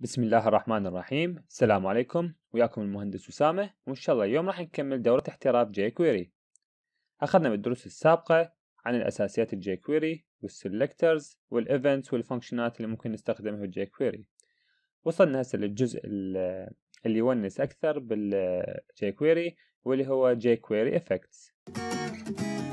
بسم الله الرحمن الرحيم السلام عليكم وياكم المهندس أسامة وإن شاء الله اليوم راح نكمل دورة احتراف jQuery أخذنا بالدروس السابقة عن الأساسيات الجاي والسلكترز والإيفنتس والفانكشنات اللي ممكن نستخدمها في jQuery وصلنا هسه للجزء اللي يونس أكثر بالجاي واللي هو jQuery effects إفكتس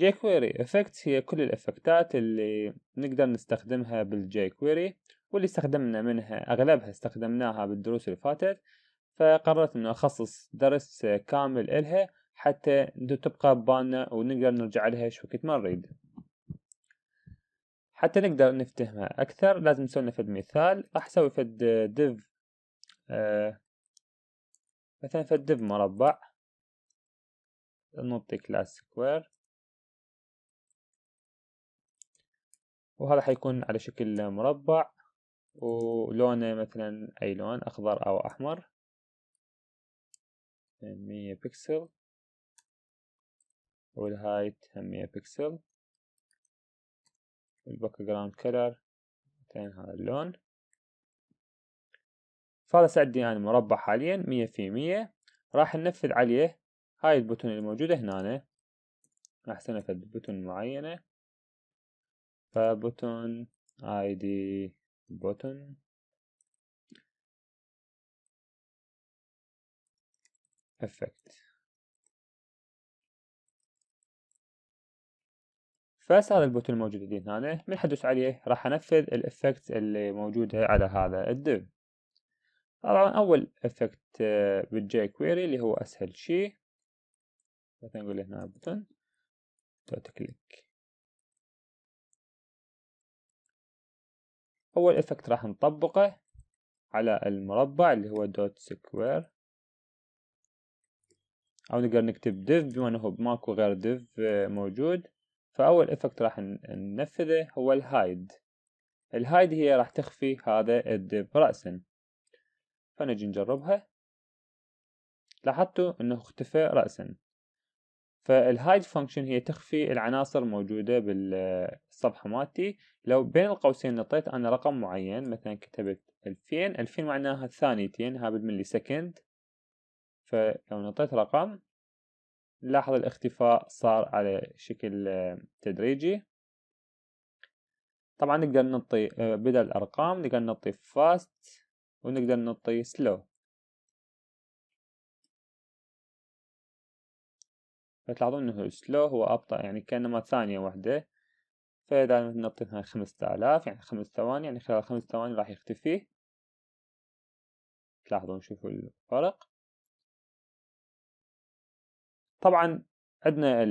jQuery effects هي كل الافكتات اللي نقدر نستخدمها بالjQuery واللي استخدمنا منها اغلبها استخدمناها بالدروس اللي فاتت فقررت انه اخصص درس كامل الها حتى تبقى ببالنا ونقدر نرجع لها وقت ما نريد حتى نقدر نفتهمها اكثر لازم نسوي فد مثال راح اسوي فد ديف آه، مثلا فد ديف مربع نعطي كلاس سكوير وهذا حيكون على شكل مربع ولونه مثلا أي لون أخضر أو أحمر مية بكسل والهايت مية بكسل الباك جراوند كلر مثلا هذا اللون فهذا سعدي يعني مربع حاليا مية في مية راح ننفذ عليه هاي البوتون الموجودة هنا راح أفد بوتون معينة فبوتون دي بوتون افكت فهسه هذا البوتن الموجود عندي هنا من حدوس عليه راح انفذ الافكت اللي موجوده على هذا الديف طبعا اول افكت بالجاي كويري اللي هو اسهل شيء مثلا نقول هنا بوتن تو كليك أول إفكت راح نطبقه على المربع اللي هو دوت سكوير أو نقدر نكتب div بما أنه ماكو غير div آه، موجود فأول إفكت راح ننفذه هو الهايد الهايد هي راح تخفي هذا الديف رأسا فنجي نجربها لاحظتوا أنه اختفى رأسا فالهايد فانكشن هي تخفي العناصر الموجودة بالصفحة مالتي لو بين القوسين نطيت أنا رقم معين مثلا كتبت ألفين ألفين معناها ثانيتين ها بالملي سكند فلو نطيت رقم لاحظ الاختفاء صار على شكل آه، تدريجي طبعا نقدر نطي آه، بدل الأرقام نقدر نطي فاست ونقدر نطي سلو فتلاحظون انه سلو هو ابطأ يعني كأنما ثانية واحدة فإذا نعطيها خمسة آلاف يعني خمس ثواني يعني خلال خمس ثواني راح يختفي تلاحظون شوفوا الفرق طبعا عندنا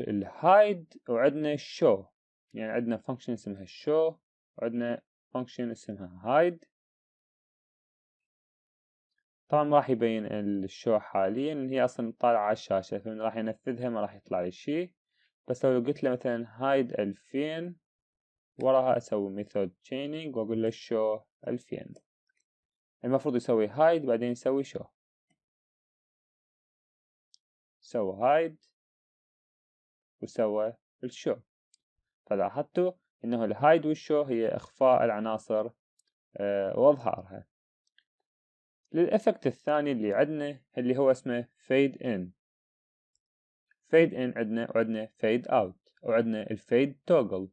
الهايد وعندنا الشو يعني عندنا فانكشن اسمها الشو وعندنا فانكشن اسمها هايد طبعا ما راح يبين الشو حاليا ان هي اصلا طالعة على الشاشة فمن راح ينفذها ما راح يطلع لي شي بس لو قلت له مثلا هايد ألفين وراها اسوي ميثود تشيننج واقول له شو ألفين المفروض يسوي هايد بعدين يسوي شو سوى هايد وسوى الشو فلاحظتوا انه الهايد والشو هي اخفاء العناصر آه، واظهارها للإفكت الثاني اللي عندنا اللي هو اسمه فيد ان فيد ان عندنا وعندنا فيد اوت وعندنا الفيد توجل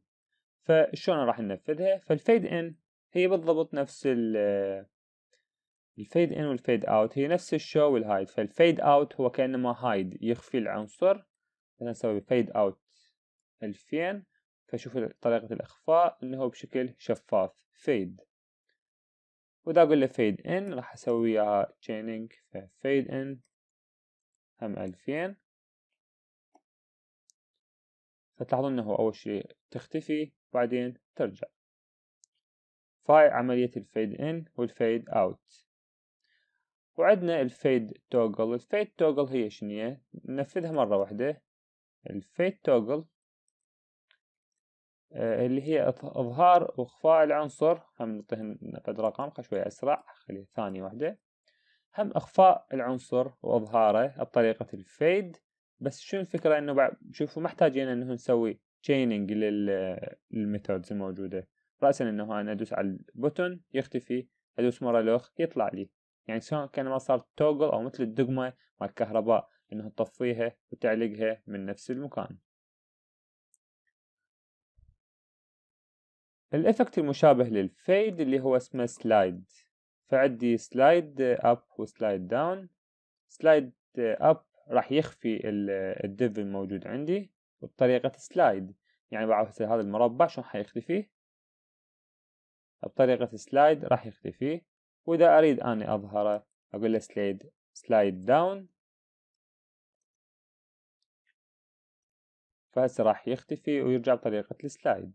فشلون راح ننفذها فالفيد ان هي بالضبط نفس ال الفيد ان والفيد اوت هي نفس الشو والهايد فالفيد اوت هو كانما هايد يخفي العنصر نسوي فيد اوت 2000 فشوفوا طريقة الإخفاء إنه بشكل شفاف فيد واذا اقول له فيد ان راح اسوي وياها تشيننج فيد ان هم الفين فتلاحظون انه اول شيء تختفي بعدين ترجع فهاي عملية الفيد ان والفيد اوت وعندنا الفيد توغل الفيد توغل هي شنية ننفذها مرة واحدة الفيد توغل آه، اللي هي إظهار وإخفاء العنصر هم نعطيهم نقد رقم خل شوي أسرع خلي ثانية واحدة هم إخفاء العنصر وإظهاره بطريقة الفيد بس شنو الفكرة إنه بعد شوفوا محتاجين إنه نسوي تشيننج للميثودز الموجودة رأسا إنه أنا أدوس على البوتن يختفي أدوس مرة لوخ يطلع لي يعني سواء كان ما صار توجل أو مثل الدقمة مال الكهرباء إنه تطفيها وتعلقها من نفس المكان الإفكت المشابه للفيد اللي هو اسمه سلايد فعندي سلايد اب وسلايد داون سلايد اب راح يخفي الديف الموجود عندي بطريقة سلايد يعني بعرف هذا المربع شلون حيختفي بطريقة سلايد راح يختفي وإذا أريد أني أظهره أقول له سلايد سلايد داون فهسه راح يختفي ويرجع بطريقة السلايد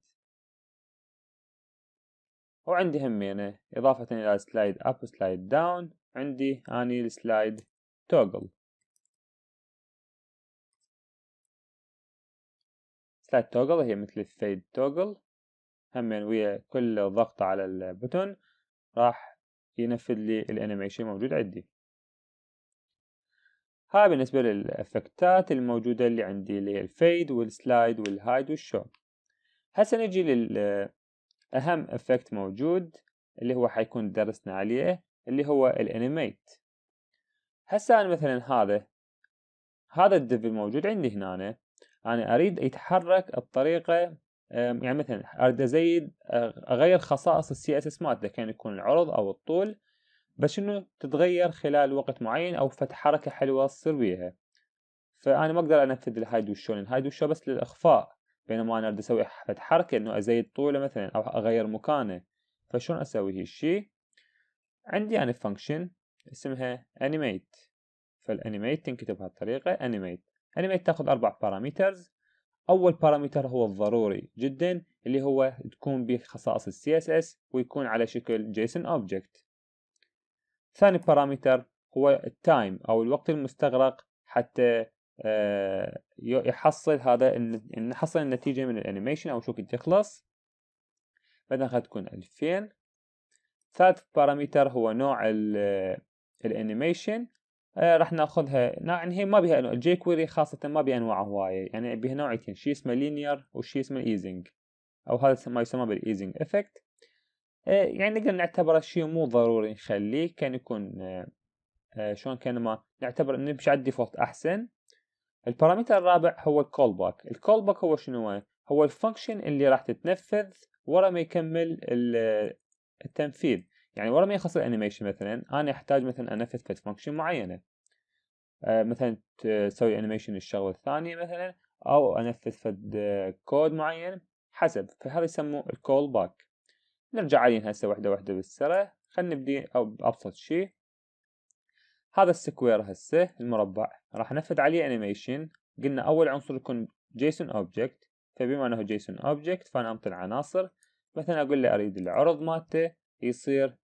وعندي همينة يعني، إضافة إلى سلايد أب وسلايد داون عندي أني السلايد توغل سلايد توغل هي مثل الفيد توغل همين ويا كل ضغطة على البوتون راح ينفذ لي الانيميشن موجود عندي هاي بالنسبة للأفكتات الموجودة اللي عندي اللي هي الفيد والسلايد والهايد والشو هسا نجي لل أهم إفكت موجود اللي هو حيكون درسنا عليه اللي هو الانيميت هسا أنا مثلا هذا هذا الدب الموجود عندي هنا أنا. أنا أريد يتحرك بطريقة يعني مثلا أريد أزيد أغير خصائص السي اس اس مالته كان يكون العرض أو الطول بس شنو تتغير خلال وقت معين أو فت حركة حلوة تصير بيها فأنا ما أقدر أنفذ الهايد والشو لأن الهايد والشو بس للإخفاء بينما أنا أريد أسوي حركة إنه أزيد طوله مثلا أو أغير مكانه فشلون أسوي هالشي عندي أنا يعني فانكشن اسمها انيميت فالانيميت تنكتب بهالطريقة انيميت انيميت تاخذ أربع بارامترز أول بارامتر هو الضروري جدا اللي هو تكون بخصائص السي اس اس ويكون على شكل جيسون اوبجكت ثاني بارامتر هو التايم أو الوقت المستغرق حتى آه، يحصل هذا نحصل النتيجة من الانيميشن او شو كنت تخلص بعدين خلها تكون ألفين ثالث بارامتر هو نوع الانيميشن آه راح ناخذها نوع يعني هي ما بها انواع الجي كويري خاصة ما بها انواع هواية يعني بها نوعين شيء اسمه لينير وشيء اسمه ايزنج او هذا ما يسمى بالايزنج افكت آه يعني نقدر نعتبره شيء مو ضروري نخليه كان يكون آه, آه، شلون كان ما نعتبر انه بشعد ديفولت احسن البارامتر الرابع هو الكول باك الكول باك هو شنو هو الفانكشن اللي راح تتنفذ ورا ما يكمل التنفيذ يعني ورا ما يخلص الانيميشن مثلا انا احتاج مثلا انفذ فت فانكشن معينه آه، مثلا تسوي انيميشن الشغله الثانيه مثلا او انفذ فد كود معين حسب فهذا يسموه الكول باك نرجع عليهم هسه وحده وحده بالسرعه خلينا نبدي ابسط شيء هذا السكوير هسه المربع راح نفذ عليه انيميشن قلنا اول عنصر يكون جيسون اوبجكت فبما انه جيسون اوبجكت فانا انطي العناصر مثلا اقول له اريد العرض مالته يصير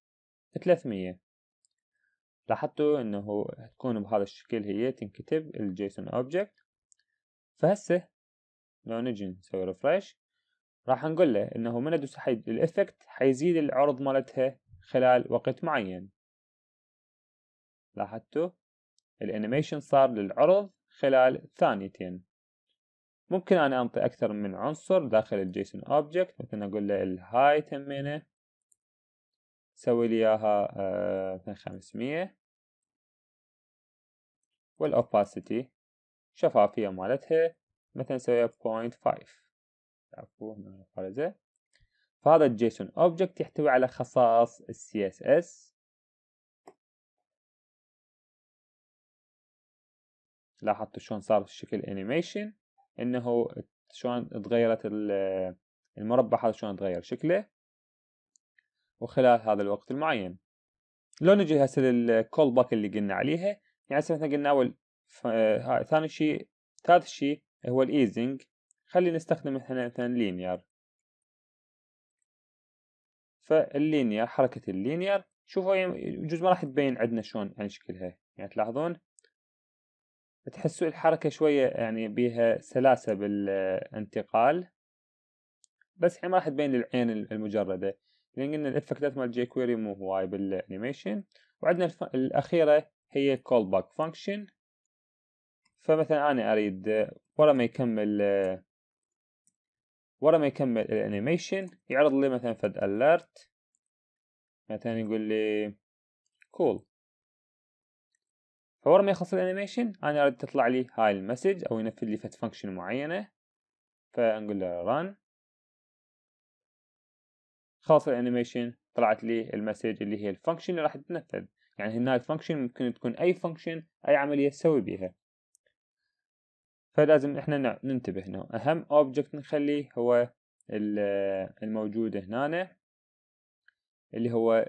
300 لاحظتوا انه تكون بهذا الشكل هي تنكتب الجيسون اوبجكت فهسه لو نجي نسوي ريفرش راح نقول له انه من ادوس حي... الافكت حيزيد العرض مالتها خلال وقت معين لاحظتوا الانيميشن صار للعرض خلال ثانيتين ممكن أنا أنطي أكثر من عنصر داخل الجيسون أوبجكت مثلا أقول له الهاي تمينه سوي لي إياها مثلا آه، خمسمية والأوباسيتي شفافية مالتها مثلا نسويها بوينت فايف عفوا فارزة فهذا الجيسون أوبجكت يحتوي على خصائص اس CSS لاحظتوا شلون صار شكل انيميشن انه شلون تغيرت المربع هذا شلون تغير شكله وخلال هذا الوقت المعين لو نجي هسه للكول باك اللي قلنا عليها يعني هسه مثلا قلنا اول ثاني شيء ثالث شيء هو الايزنج خلي نستخدم احنا مثلا لينير فاللينير حركة اللينير شوفوا جزء ما راح تبين عندنا شلون يعني شكلها يعني تلاحظون تحسوا الحركة شوية يعني بيها سلاسة بالانتقال بس الحين ما راح تبين للعين المجردة لأن قلنا الإفكتات مال جي كويري مو هواي بالأنيميشن وعندنا الأخيرة هي كول باك فانكشن فمثلا أنا أريد ورا ما يكمل ورا ما يكمل الانيميشن يعرض لي مثلا فد الارت مثلا يقول لي كول cool. فورا ما يخلص الانيميشن انا اريد تطلع لي هاي المسج او ينفذ لي فت فانكشن معينه فنقول له ران خلص الانيميشن طلعت لي المسج اللي هي الفانكشن اللي راح تنفذ يعني هنا الفانكشن ممكن تكون اي فانكشن اي عمليه تسوي بيها فلازم احنا ننتبه هنا اهم اوبجكت نخليه هو الموجود هنا اللي هو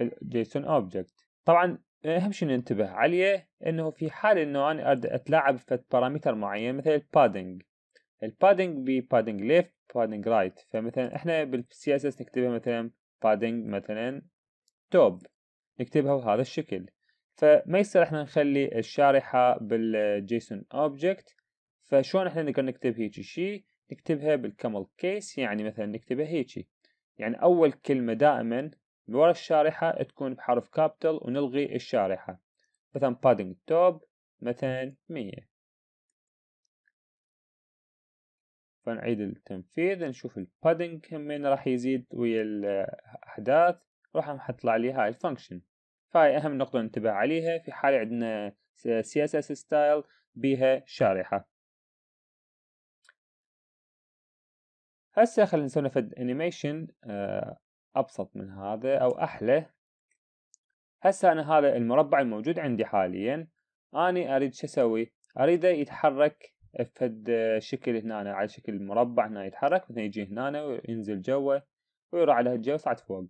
الجيسون اوبجكت طبعا إيه، اهم شيء ننتبه عليه انه في حال انه انا اتلاعب في باراميتر معين مثل البادنج البادنج بي بادنج ليفت بادنج رايت فمثلا احنا بالسي اس اس نكتبها مثلا بادنج مثلا توب نكتبها بهذا الشكل فما يصير احنا نخلي الشارحة بالجيسون اوبجكت فشلون احنا نقدر نكتب هيجي شيء نكتبها بالكامل كيس يعني مثلا نكتبها هيجي يعني اول كلمة دائما من ورا الشارحة تكون بحرف كابيتال ونلغي الشارحة مثلا بادنج توب مثلا مية فنعيد التنفيذ نشوف البادنج كمين راح يزيد ويا الأحداث راح نحط عليه هاي الفانكشن فهاي أهم نقطة ننتبه عليها في حال عندنا CSS ستايل بيها شارحة هسه خلينا نسوي فد انيميشن آه، أبسط من هذا أو أحلى هسه أنا هذا المربع الموجود عندي حاليا أني أريد شو أسوي أريده يتحرك فد شكل هنا على شكل مربع هنا يتحرك مثلا يجي هنا وينزل جوا ويروح على هالجو ويصعد فوق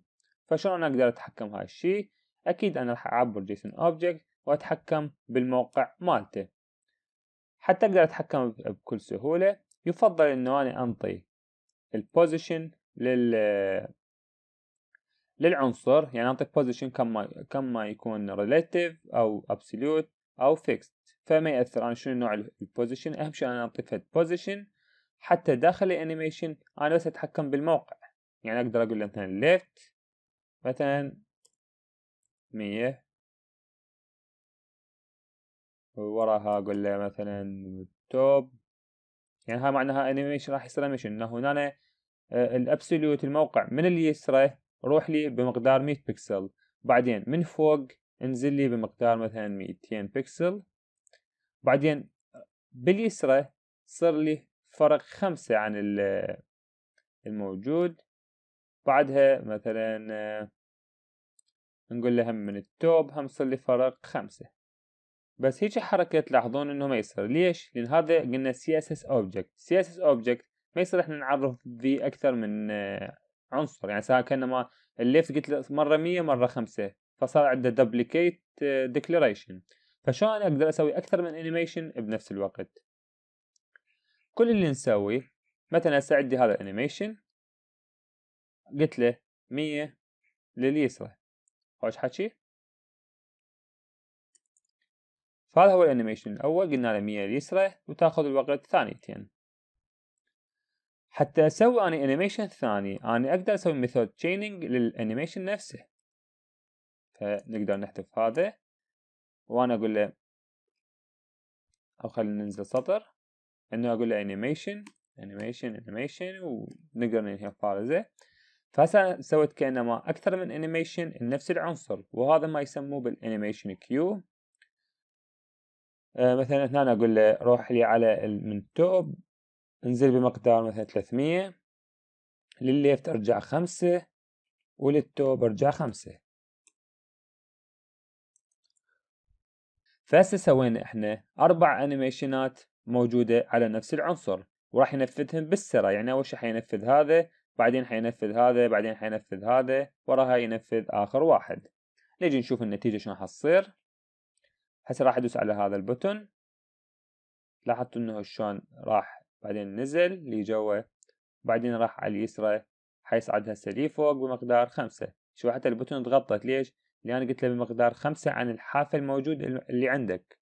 فشلون أقدر أتحكم هاي الشي أكيد أنا راح أعبر جيسون أوبجكت وأتحكم بالموقع مالته حتى أقدر أتحكم بكل سهولة يفضل إنه أنا أنطي البوزيشن لل للعنصر يعني اعطيك بوزيشن كم ما كم ما يكون ريليتيف او absolute او fixed فما ياثر انا شنو نوع البوزيشن اهم شيء انا اعطي فد بوزيشن حتى داخل الانيميشن انا بس اتحكم بالموقع يعني اقدر اقول له مثلا ليفت مثلا مية وراها اقول له مثلا توب يعني هاي معناها انيميشن راح يصير انيميشن انه هنا آه، الابسولوت الموقع من اليسرى روح لي بمقدار 100 بكسل بعدين من فوق انزل لي بمقدار مثلا 200 بكسل بعدين باليسرى صار لي فرق خمسة عن الموجود بعدها مثلا نقول لهم هم من التوب هم صار لي فرق خمسة بس هيك حركة تلاحظون انه ما يصير ليش؟ لان هذا قلنا CSS object CSS object ما يصير احنا نعرف به اكثر من عنصر يعني صار كانما الليف قلت له مره 100 مره 5 فصار عنده دوبليكيت ديكلاريشن فشو انا اقدر اسوي اكثر من انيميشن بنفس الوقت كل اللي نسويه مثلا هسه عندي هذا الانيميشن قلت له 100 لليسرى خوش حكي فهذا هو الانيميشن الاول قلنا له 100 لليسرى وتاخذ الوقت ثانيتين يعني. حتى اسوي اني انيميشن ثاني اني اقدر اسوي ميثود تشيننج للانيميشن نفسه فنقدر نحذف هذا وانا اقول له او خلينا ننزل سطر انه اقول له انيميشن انيميشن انيميشن ونقدر ننهي الفايل زين فهسه سويت كأنما أكثر من أنيميشن لنفس العنصر وهذا ما يسموه بالأنيميشن آه، كيو مثلا هنا أقول له روح لي على من توب انزل بمقدار مثلا 300 للليفت ارجع خمسة وللتوب ارجع خمسة فهسه سوينا احنا اربع انيميشنات موجودة على نفس العنصر وراح ينفذهم بالسره يعني اول شيء حينفذ هذا بعدين حينفذ هذا بعدين حينفذ هذا وراها ينفذ اخر واحد نجي نشوف النتيجة شلون حتصير هسه راح ادوس على هذا البوتن لاحظتوا انه شلون راح بعدين نزل لجوا بعدين راح على اليسرى حيصعد هسه لي فوق بمقدار خمسة شو حتى البطن تغطت ليش؟ لأن قلت له بمقدار خمسة عن الحافة الموجود اللي عندك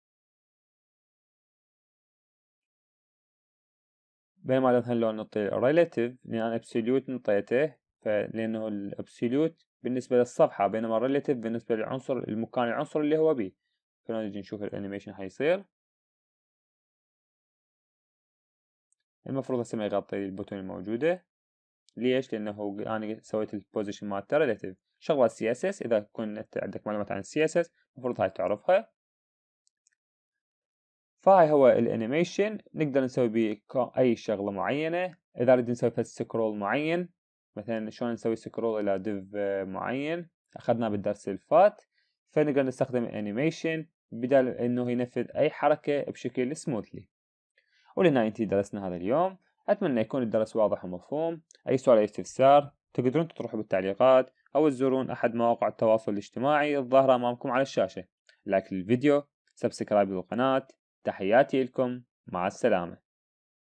بينما لو هلا نعطي relative لأن absolute نطيته فلأنه الابسوليوت بالنسبة للصفحة بينما relative بالنسبة للعنصر المكان العنصر اللي هو بيه فلو نجي نشوف الانيميشن حيصير المفروض هسه ما يغطي البوتون الموجوده ليش لانه انا سويت البوزيشن مالته ريليتيف شغله سي اس اس اذا كنت عندك معلومات عن السي اس اس المفروض هاي تعرفها فهاي هو الانيميشن نقدر نسوي به اي شغله معينه اذا نريد نسوي بس سكرول معين مثلا شلون نسوي سكرول الى ديف آه، معين اخذناه بالدرس الفات فنقدر نستخدم الانيميشن بدل انه ينفذ اي حركه بشكل سموثلي ولنا ينتهي درسنا هذا اليوم أتمنى يكون الدرس واضح ومفهوم أي سؤال أي استفسار تقدرون تطرحوا بالتعليقات أو تزورون أحد مواقع التواصل الاجتماعي الظاهرة أمامكم على الشاشة لايك للفيديو سبسكرايب للقناة تحياتي لكم مع السلامة